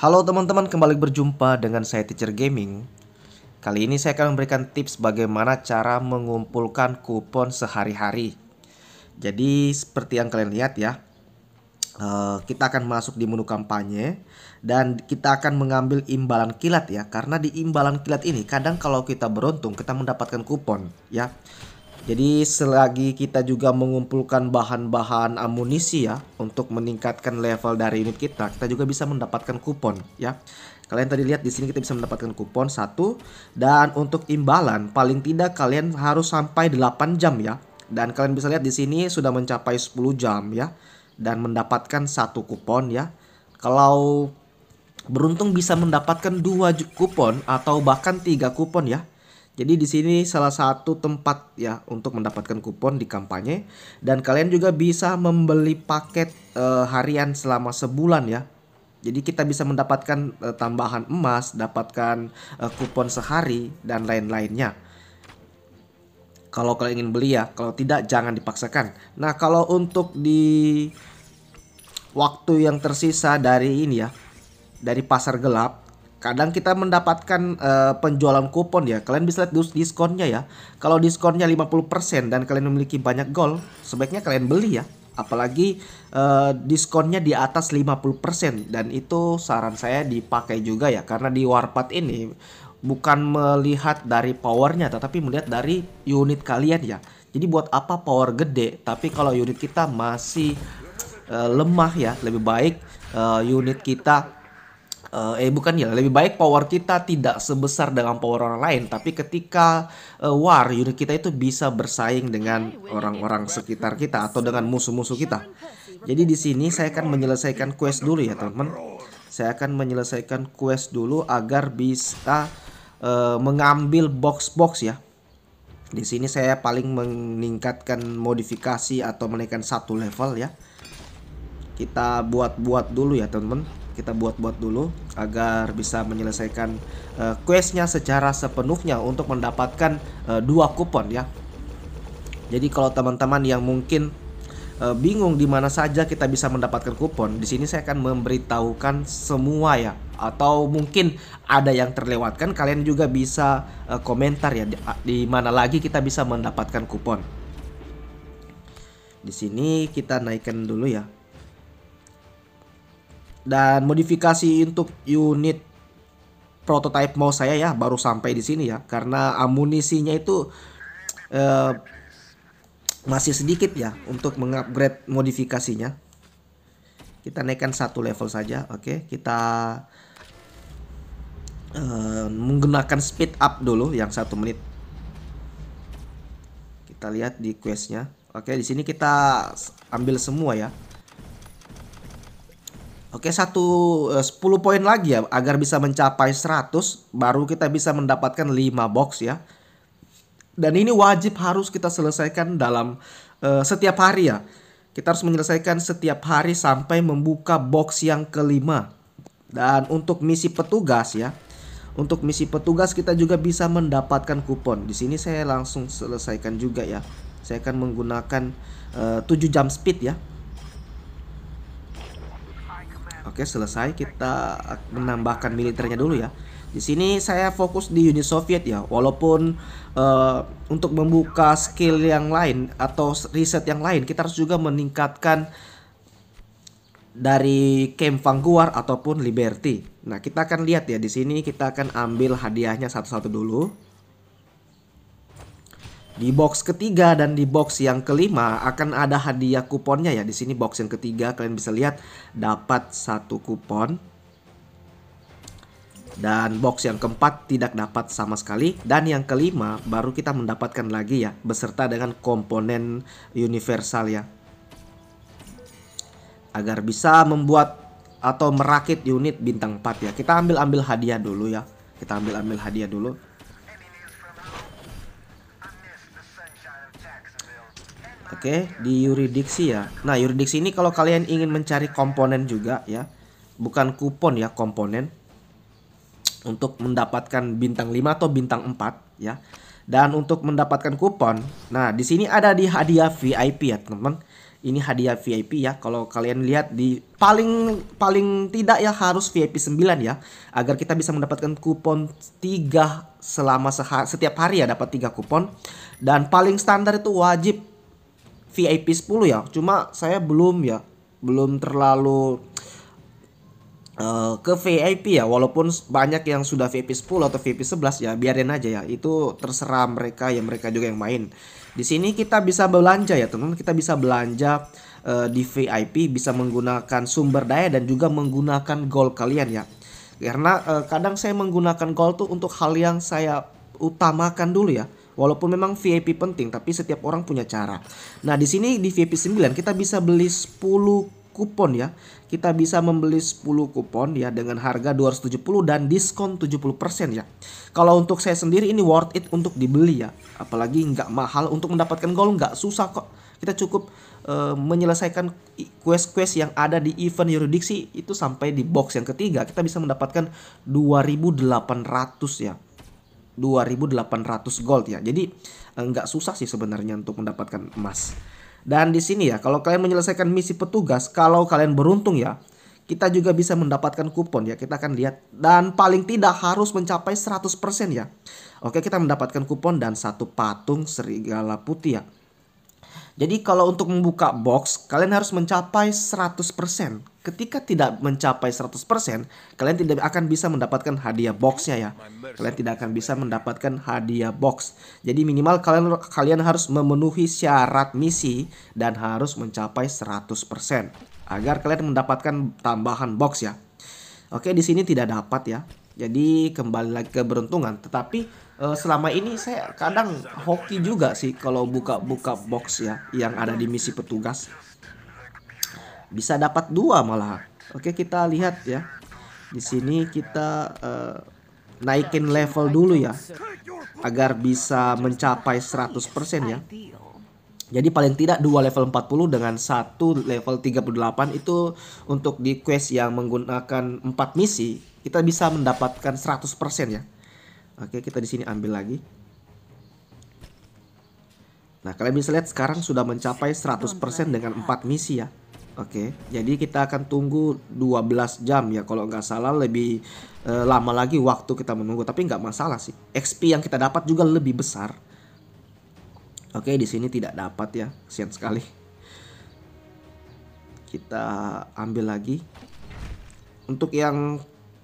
Halo teman-teman, kembali berjumpa dengan saya Teacher Gaming. Kali ini saya akan memberikan tips bagaimana cara mengumpulkan kupon sehari-hari. Jadi seperti yang kalian lihat ya, eh, kita akan masuk di menu kampanye dan kita akan mengambil imbalan kilat ya. Karena di imbalan kilat ini kadang kalau kita beruntung kita mendapatkan kupon ya. Jadi selagi kita juga mengumpulkan bahan-bahan amunisi ya untuk meningkatkan level dari unit kita, kita juga bisa mendapatkan kupon ya. Kalian tadi lihat di sini kita bisa mendapatkan kupon satu dan untuk imbalan paling tidak kalian harus sampai 8 jam ya. Dan kalian bisa lihat di sini sudah mencapai 10 jam ya dan mendapatkan satu kupon ya. Kalau beruntung bisa mendapatkan dua kupon atau bahkan tiga kupon ya jadi di sini salah satu tempat ya untuk mendapatkan kupon di kampanye dan kalian juga bisa membeli paket uh, harian selama sebulan ya. Jadi kita bisa mendapatkan uh, tambahan emas, dapatkan uh, kupon sehari dan lain-lainnya kalau kalian ingin beli ya kalau tidak jangan dipaksakan nah kalau untuk di waktu yang tersisa dari ini ya dari pasar gelap kadang kita mendapatkan uh, penjualan kupon ya. Kalian bisa lihat diskonnya ya. Kalau diskonnya 50% dan kalian memiliki banyak gol, sebaiknya kalian beli ya. Apalagi uh, diskonnya di atas 50% dan itu saran saya dipakai juga ya karena di Warpat ini bukan melihat dari powernya tetapi melihat dari unit kalian ya. Jadi buat apa power gede tapi kalau unit kita masih uh, lemah ya, lebih baik uh, unit kita uh, eh bukan ya lebih baik power kita tidak sebesar dengan power orang lain tapi ketika uh, war unit kita itu bisa bersaing dengan orang-orang sekitar kita atau dengan musuh-musuh kita jadi di sini saya akan menyelesaikan quest dulu ya teman-teman saya akan menyelesaikan quest dulu agar bisa uh, mengambil box-box ya di sini saya paling meningkatkan modifikasi atau menaikkan satu level ya kita buat-buat dulu ya teman-teman kita buat-buat dulu agar bisa menyelesaikan uh, eh, questnya secara sepenuhnya untuk mendapatkan uh, dua kupon ya. Jadi kalau teman-teman yang mungkin uh, bingung di mana saja kita bisa mendapatkan kupon, di sini saya akan memberitahukan semua ya. Atau mungkin ada yang terlewatkan, kalian juga bisa uh, komentar ya di, di mana lagi kita bisa mendapatkan kupon. Di sini kita naikkan dulu ya dan modifikasi untuk unit prototype mau saya ya baru sampai di sini ya karena amunisinya itu eh, masih sedikit ya untuk mengupgrade modifikasinya kita naikkan satu level saja oke okay. kita eh, menggunakan speed up dulu yang satu menit kita lihat di questnya oke okay, di sini kita ambil semua ya Oke, satu 10 eh, poin lagi ya agar bisa mencapai 100 baru kita bisa mendapatkan 5 box ya. Dan ini wajib harus kita selesaikan dalam uh, setiap hari ya. Kita harus menyelesaikan setiap hari sampai membuka box yang kelima. Dan untuk misi petugas ya. Untuk misi petugas kita juga bisa mendapatkan kupon. Di sini saya langsung selesaikan juga ya. Saya akan menggunakan eh, uh, 7 jam speed ya. Oke, selesai kita menambahkan militernya dulu ya. Di sini saya fokus di Uni Soviet ya, walaupun uh, untuk membuka skill yang lain atau riset yang lain, kita harus juga meningkatkan dari camp Vanguard ataupun Liberty. Nah, kita akan lihat ya di sini kita akan ambil hadiahnya satu-satu dulu. Di box ketiga dan di box yang kelima akan ada hadiah kuponnya ya. Di sini box yang ketiga kalian bisa lihat dapat satu kupon. Dan box yang keempat tidak dapat sama sekali. Dan yang kelima baru kita mendapatkan lagi ya. Beserta dengan komponen universal ya. Agar bisa membuat atau merakit unit bintang 4 ya. Kita ambil-ambil hadiah dulu ya. Kita ambil-ambil hadiah dulu. Oke, okay, di yuridiksi ya. Nah, yuridiksi ini kalau kalian ingin mencari komponen juga ya. Bukan kupon ya, komponen. Untuk mendapatkan bintang 5 atau bintang 4 ya. Dan untuk mendapatkan kupon, nah di sini ada di hadiah VIP ya, teman-teman. Ini hadiah VIP ya. Kalau kalian lihat di paling paling tidak ya harus VIP 9 ya agar kita bisa mendapatkan kupon 3 selama setiap hari ya dapat tiga kupon. Dan paling standar itu wajib VIP 10 ya cuma saya belum ya belum terlalu eh, ke VIP ya walaupun banyak yang sudah VIP 10 atau VIP 11 ya biarin aja ya itu terserah mereka ya mereka juga yang main di sini kita bisa belanja ya teman teman kita bisa belanja uh, di VIP bisa menggunakan sumber daya dan juga menggunakan gold kalian ya karena uh, kadang saya menggunakan gold tuh untuk hal yang saya utamakan dulu ya Walaupun memang VIP penting, tapi setiap orang punya cara. Nah, di sini di VIP 9 kita bisa beli 10 kupon ya. Kita bisa membeli 10 kupon ya dengan harga 270 dan diskon 70% ya. Kalau untuk saya sendiri ini worth it untuk dibeli ya. Apalagi nggak mahal untuk mendapatkan gol nggak susah kok. Kita cukup uh, menyelesaikan quest-quest yang ada di event yuridiksi itu sampai di box yang ketiga kita bisa mendapatkan 2800 ya. 2800 gold ya. Jadi eh, nggak susah sih sebenarnya untuk mendapatkan emas. Dan di sini ya, kalau kalian menyelesaikan misi petugas, kalau kalian beruntung ya, kita juga bisa mendapatkan kupon ya. Kita akan lihat dan paling tidak harus mencapai 100% ya. Oke, kita mendapatkan kupon dan satu patung serigala putih ya. Jadi kalau untuk membuka box, kalian harus mencapai 100% ketika tidak mencapai 100%, kalian tidak akan bisa mendapatkan hadiah boxnya ya. Kalian tidak akan bisa mendapatkan hadiah box. Jadi minimal kalian kalian harus memenuhi syarat misi dan harus mencapai 100% agar kalian mendapatkan tambahan box ya. Oke, di sini tidak dapat ya. Jadi kembali lagi ke beruntungan, tetapi eh, selama ini saya kadang hoki juga sih kalau buka-buka box ya yang ada di misi petugas bisa dapat dua malah. Oke, kita lihat ya. Di sini kita uh, naikin level dulu ya agar bisa mencapai 100% ya. Jadi paling tidak dua level 40 dengan satu level 38 itu untuk di quest yang menggunakan 4 misi kita bisa mendapatkan 100% ya. Oke, kita di sini ambil lagi. Nah, kalian bisa lihat sekarang sudah mencapai 100% dengan 4 misi ya. Oke, jadi kita akan tunggu 12 jam ya kalau nggak salah lebih e, lama lagi waktu kita menunggu. Tapi nggak masalah sih. XP yang kita dapat juga lebih besar. Oke, di sini tidak dapat ya, kesian sekali. Kita ambil lagi. Untuk yang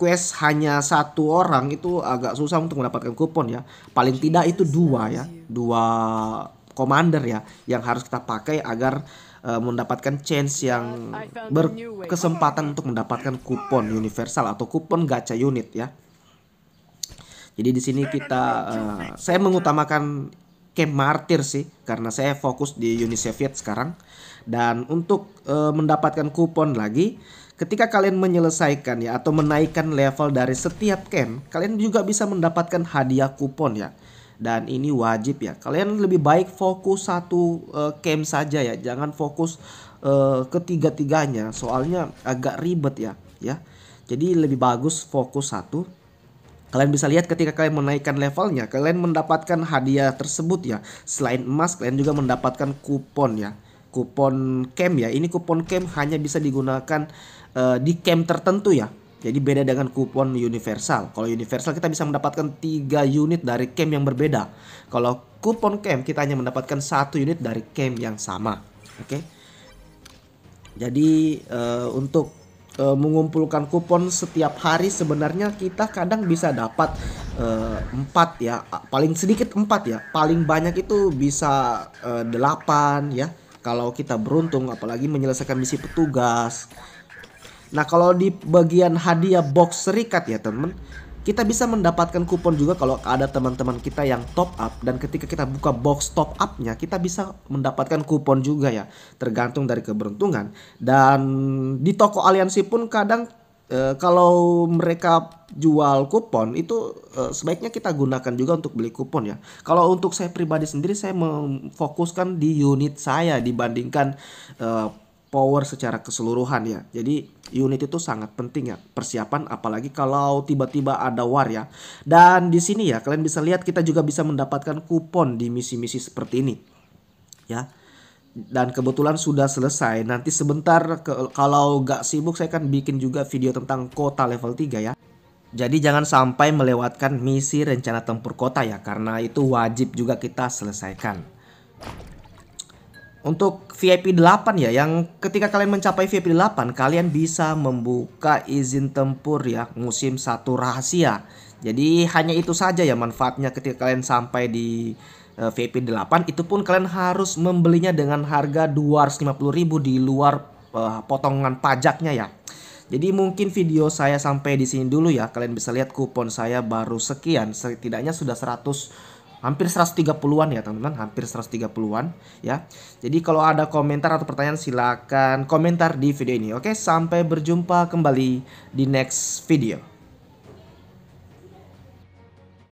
quest hanya satu orang itu agak susah untuk mendapatkan kupon ya. Paling tidak itu dua ya, dua commander ya yang harus kita pakai agar Eh, mendapatkan chance yang berkesempatan untuk mendapatkan kupon universal atau kupon gacha unit ya. Jadi di sini kita uh, saya mengutamakan camp martir sih karena saya fokus di Uni Soviet sekarang dan untuk uh, mendapatkan kupon lagi ketika kalian menyelesaikan ya atau menaikkan level dari setiap camp kalian juga bisa mendapatkan hadiah kupon ya dan ini wajib ya. Kalian lebih baik fokus satu uh, camp saja ya, jangan fokus uh, ketiga-tiganya soalnya agak ribet ya, ya. Jadi lebih bagus fokus satu. Kalian bisa lihat ketika kalian menaikkan levelnya, kalian mendapatkan hadiah tersebut ya. Selain emas, kalian juga mendapatkan kupon ya. Kupon camp ya. Ini kupon camp hanya bisa digunakan uh, di camp tertentu ya jadi beda dengan kupon universal. Kalau universal kita bisa mendapatkan 3 unit dari camp yang berbeda. Kalau kupon camp kita hanya mendapatkan satu unit dari camp yang sama. Oke. Okay? Jadi uh, untuk uh, mengumpulkan kupon setiap hari sebenarnya kita kadang bisa dapat eh, empat 4 ya, paling sedikit 4 ya. Paling banyak itu bisa uh, 8 ya. Kalau kita beruntung apalagi menyelesaikan misi petugas Nah kalau di bagian hadiah box serikat ya teman teman kita bisa mendapatkan kupon juga kalau ada teman-teman kita yang top up dan ketika kita buka box top upnya kita bisa mendapatkan kupon juga ya tergantung dari keberuntungan dan di toko aliansi pun kadang e, kalau mereka jual kupon itu e, sebaiknya kita gunakan juga untuk beli kupon ya kalau untuk saya pribadi sendiri saya memfokuskan di unit saya dibandingkan e, power secara keseluruhan ya. Jadi unit itu sangat penting ya persiapan apalagi kalau tiba-tiba ada war ya. Dan di sini ya kalian bisa lihat kita juga bisa mendapatkan kupon di misi-misi seperti ini. Ya. Dan kebetulan sudah selesai. Nanti sebentar ke, kalau gak sibuk saya akan bikin juga video tentang kota level 3 ya. Jadi jangan sampai melewatkan misi rencana tempur kota ya karena itu wajib juga kita selesaikan. Untuk VIP 8 ya, yang ketika kalian mencapai VIP 8, kalian bisa membuka izin tempur ya, musim satu rahasia. Jadi hanya itu saja ya manfaatnya ketika kalian sampai di uh, VIP 8, itu pun kalian harus membelinya dengan harga 250.000 di luar uh, potongan pajaknya ya. Jadi mungkin video saya sampai di sini dulu ya. Kalian bisa lihat kupon saya baru sekian, setidaknya sudah 100 hampir 130-an ya teman-teman, hampir 130-an ya. Jadi kalau ada komentar atau pertanyaan silakan komentar di video ini. Oke, sampai berjumpa kembali di next video.